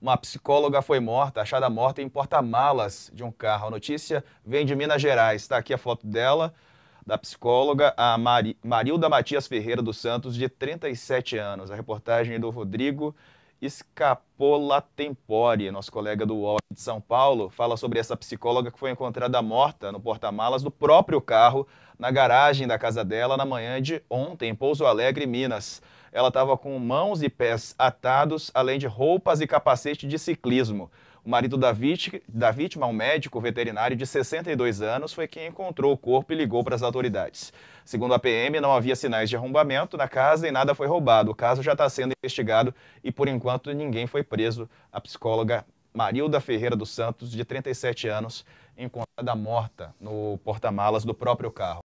Uma psicóloga foi morta, achada morta em porta-malas de um carro. A notícia vem de Minas Gerais. Está aqui a foto dela, da psicóloga, a Mari, Marilda Matias Ferreira dos Santos, de 37 anos. A reportagem é do Rodrigo Escapola Tempore, nosso colega do UOL de São Paulo, fala sobre essa psicóloga que foi encontrada morta no porta-malas do próprio carro, na garagem da casa dela, na manhã de ontem, em Pouso Alegre, Minas ela estava com mãos e pés atados, além de roupas e capacete de ciclismo. O marido da vítima, da vítima, um médico veterinário de 62 anos, foi quem encontrou o corpo e ligou para as autoridades. Segundo a PM, não havia sinais de arrombamento na casa e nada foi roubado. O caso já está sendo investigado e, por enquanto, ninguém foi preso. A psicóloga Marilda Ferreira dos Santos, de 37 anos, encontrada morta no porta-malas do próprio carro.